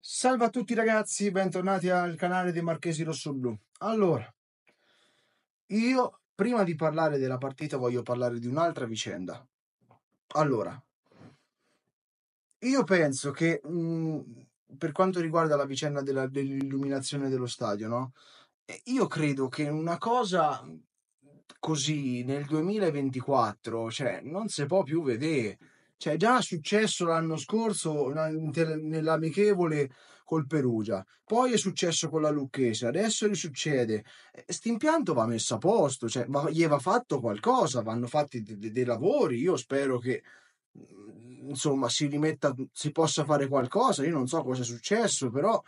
Salve a tutti ragazzi, bentornati al canale dei Marchesi Rosso Blu. Allora, io prima di parlare della partita voglio parlare di un'altra vicenda. Allora, io penso che mh, mm, per quanto riguarda la vicenda dell'illuminazione dello stadio, no? Io credo che una cosa così nel 2024, cioè, non si può più vedere cioè, è già successo l'anno scorso nell'amichevole col Perugia, poi è successo con la Lucchese, adesso gli succede. Eh, St'impianto va messo a posto, cioè, va, gli va fatto qualcosa, vanno fatti dei de, de lavori. Io spero che mm, insomma si rimetta, si possa fare qualcosa. Io non so cosa è successo, però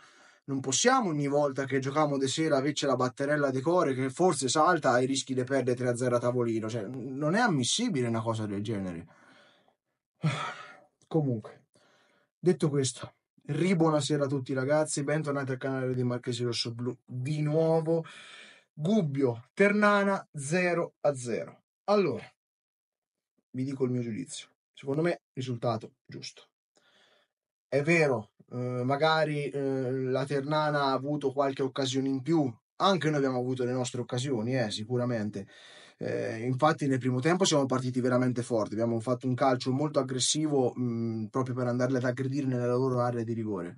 non possiamo ogni volta che giochiamo di sera averci la batterella di core che forse salta e rischi di perdere 3-0 a tavolino. Cioè, non è ammissibile una cosa del genere. Comunque, detto questo, ribuonasera a tutti ragazzi, bentornati al canale di Marchesi Rosso Blu di nuovo. Gubbio, Ternana 0 a 0. Allora, vi dico il mio giudizio. Secondo me, risultato giusto. È vero, eh, magari eh, la Ternana ha avuto qualche occasione in più, anche noi abbiamo avuto le nostre occasioni, eh, sicuramente eh, infatti nel primo tempo siamo partiti veramente forti, abbiamo fatto un calcio molto aggressivo mh, proprio per andarle ad aggredire nella loro area di rigore.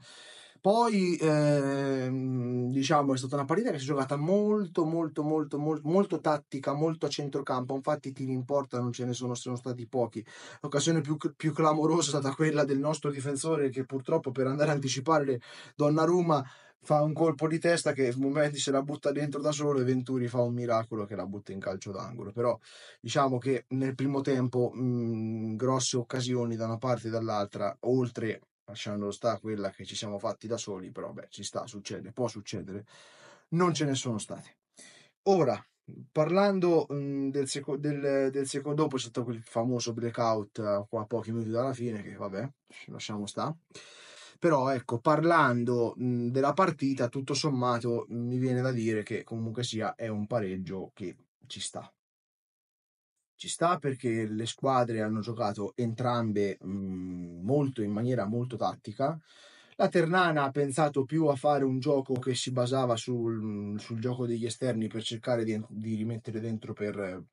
Poi ehm, diciamo è stata una partita che si è giocata molto molto molto molto, molto tattica, molto a centrocampo, infatti i tiri in non ce ne sono, sono stati pochi. L'occasione più, più clamorosa è stata quella del nostro difensore che purtroppo per andare a anticipare Donnarumma fa un colpo di testa che Momenti se la butta dentro da solo e Venturi fa un miracolo che la butta in calcio d'angolo però diciamo che nel primo tempo mh, mhmm, grosse occasioni da una parte e dall'altra oltre lasciando sta quella che ci siamo fatti da soli, però beh, ci sta, succede, può succedere, non ce ne sono state. Ora, parlando mh, mhmm, del, seco- del, del, secondo, dopo c'è stato quel famoso blackout eh, qua a pochi minuti dalla fine, che vabbè, lasciamo sta. Però ecco, parlando mh, mhmm, della partita, tutto sommato mi viene da dire che comunque sia è un pareggio che ci sta. Ci sta perché le squadre hanno giocato entrambe mh, mhmm, molto, in maniera molto tattica. La Ternana ha pensato più a fare un gioco che si basava sul, mhmm, sul gioco degli esterni per cercare di, di rimettere dentro per,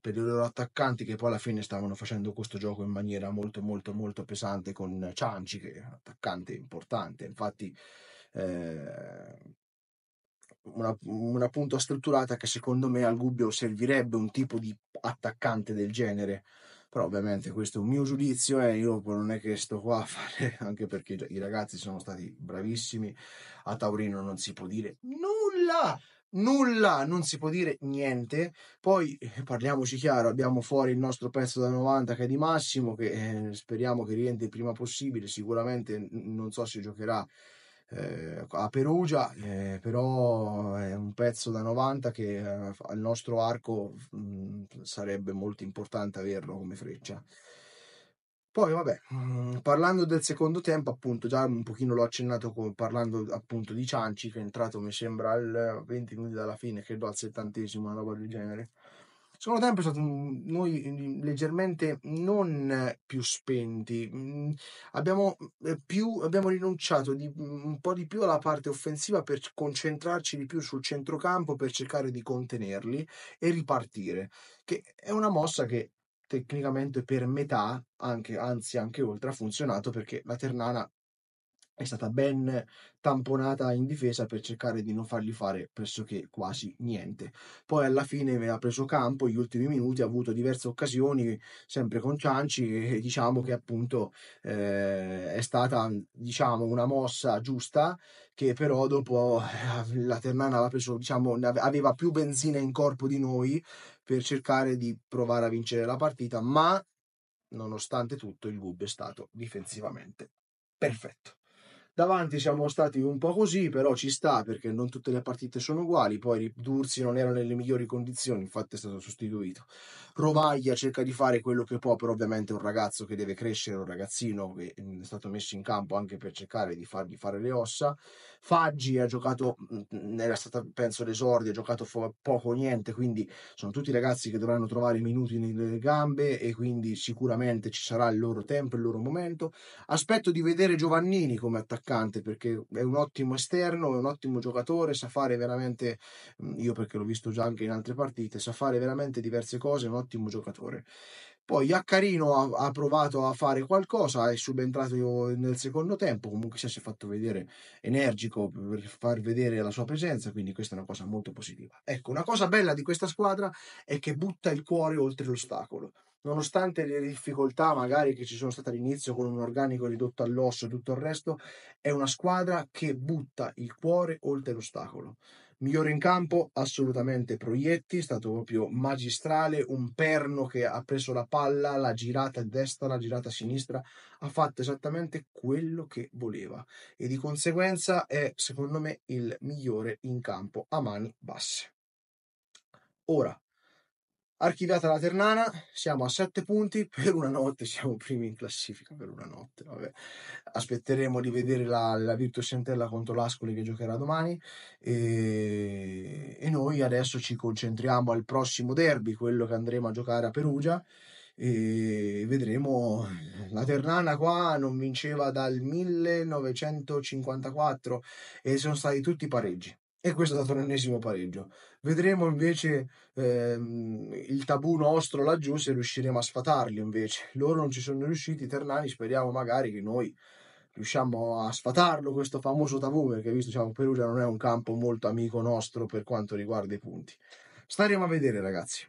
per, i loro attaccanti che poi alla fine stavano facendo questo gioco in maniera molto molto molto pesante con Cianci che è un attaccante importante. Infatti eh, una, una punta strutturata che secondo me al Gubbio servirebbe un tipo di attaccante del genere però ovviamente questo è un mio giudizio e eh, io non è che sto qua a fare anche perché i ragazzi sono stati bravissimi a Taurino non si può dire nulla nulla non si può dire niente poi eh, parliamoci chiaro abbiamo fuori il nostro pezzo da 90 che è di Massimo che eh, speriamo che rientri il prima possibile sicuramente non so se giocherà eh, a Perugia, eh, però è un pezzo da 90 che eh, al nostro arco mh, sarebbe molto importante averlo come freccia. Poi vabbè, mh, parlando del secondo tempo, appunto, già un pochino l'ho accennato con, parlando appunto di Cianci, che è entrato mi sembra al 20 minuti dalla fine, credo al settantesimo, una roba del genere secondo tempo è stato noi mm, leggermente non più spenti, mm, abbiamo, eh, più, abbiamo rinunciato di, mm, un po' di più alla parte offensiva per concentrarci di più sul centrocampo per cercare di contenerli e ripartire, che è una mossa che tecnicamente per metà, anche, anzi anche oltre, ha funzionato perché la Ternana è stata ben tamponata in difesa per cercare di non fargli fare pressoché quasi niente. Poi alla fine aveva preso campo, gli ultimi minuti ha avuto diverse occasioni, sempre con Cianci, e diciamo che appunto eh, è stata diciamo, una mossa giusta che però dopo eh, la Ternana aveva, preso, diciamo, aveva più benzina in corpo di noi per cercare di provare a vincere la partita, ma nonostante tutto il Gub è stato difensivamente perfetto. Davanti siamo stati un po' così, però ci sta perché non tutte le partite sono uguali. Poi Dursi non era nelle migliori condizioni, infatti è stato sostituito. Rovaglia cerca di fare quello che può, però ovviamente è un ragazzo che deve crescere, un ragazzino che mm, è stato messo in campo anche per cercare di fargli fare le ossa. Faggi ha giocato, mm, mm, era stata penso l'esordio, ha giocato poco o niente, quindi sono tutti ragazzi che dovranno trovare i minuti nelle gambe e quindi sicuramente ci sarà il loro tempo, il loro momento. Aspetto di vedere Giovannini come attaccante attaccante perché è un ottimo esterno, è un ottimo giocatore, sa fare veramente, mhmm, io perché l'ho visto già anche in altre partite, sa fare veramente diverse cose, è un ottimo giocatore. Poi Iaccarino ha, ha, provato a fare qualcosa, è subentrato nel secondo tempo, comunque si è fatto vedere energico per far vedere la sua presenza, quindi questa è una cosa molto positiva. Ecco, una cosa bella di questa squadra è che butta il cuore oltre l'ostacolo nonostante le difficoltà magari che ci sono state all'inizio con un organico ridotto all'osso e tutto il resto, è una squadra che butta il cuore oltre l'ostacolo. Migliore in campo, assolutamente Proietti, è stato proprio magistrale, un perno che ha preso la palla, l'ha girata a destra, l'ha girata a sinistra, ha fatto esattamente quello che voleva e di conseguenza è secondo me il migliore in campo a mani basse. Ora, Archiviata la Ternana, siamo a 7 punti per una notte, siamo primi in classifica per una notte. Vabbè. Aspetteremo di vedere la, la Virtus Sentella contro l'Ascoli che giocherà domani e, e, noi adesso ci concentriamo al prossimo derby, quello che andremo a giocare a Perugia e vedremo la Ternana qua non vinceva dal 1954 e sono stati tutti pareggi e questo è stato l'ennesimo pareggio. Vedremo invece ehm, il tabù nostro laggiù se riusciremo a sfatarli invece. Loro non ci sono riusciti, Ternani, speriamo magari che noi riusciamo a sfatarlo questo famoso tabù, perché visto che diciamo Perugia non è un campo molto amico nostro per quanto riguarda i punti. Staremo a vedere ragazzi.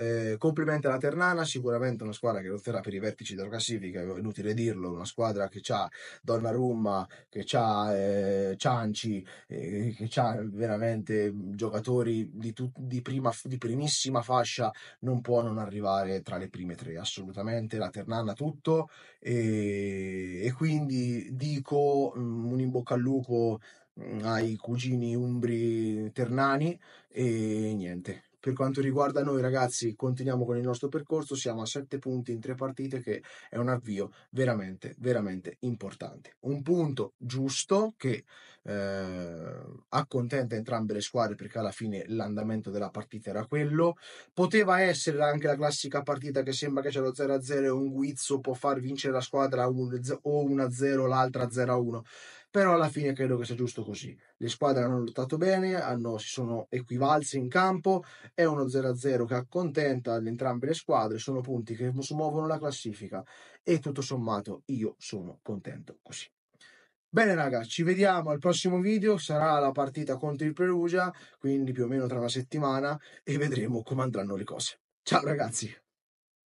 Eh, complimenti alla Ternana, sicuramente una squadra che lotterà per i vertici della classifica, è inutile dirlo, una squadra che ha Donnarumma, che ha eh, Cianci, eh, che ha veramente giocatori di, tut- di, prima, di primissima fascia, non può non arrivare tra le prime tre, assolutamente, la Ternana tutto e, e quindi dico mh, mm, un in bocca al lupo mm, ai cugini umbri ternani e niente per quanto riguarda noi ragazzi, continuiamo con il nostro percorso, siamo a 7 punti in 3 partite che è un avvio veramente, veramente importante. Un punto giusto che eh, accontenta entrambe le squadre perché alla fine l'andamento della partita era quello. Poteva essere anche la classica partita che sembra che c'è lo 0-0 e un guizzo può far vincere la squadra o 1-0 l'altra 0-1 però alla fine credo che sia giusto così. Le squadre hanno lottato bene, hanno, si sono equivalse in campo, è uno 0-0 che accontenta entrambe le squadre, sono punti che muovono la classifica e tutto sommato io sono contento così. Bene raga, ci vediamo al prossimo video, sarà la partita contro il Perugia, quindi più o meno tra una settimana e vedremo come andranno le cose. Ciao ragazzi!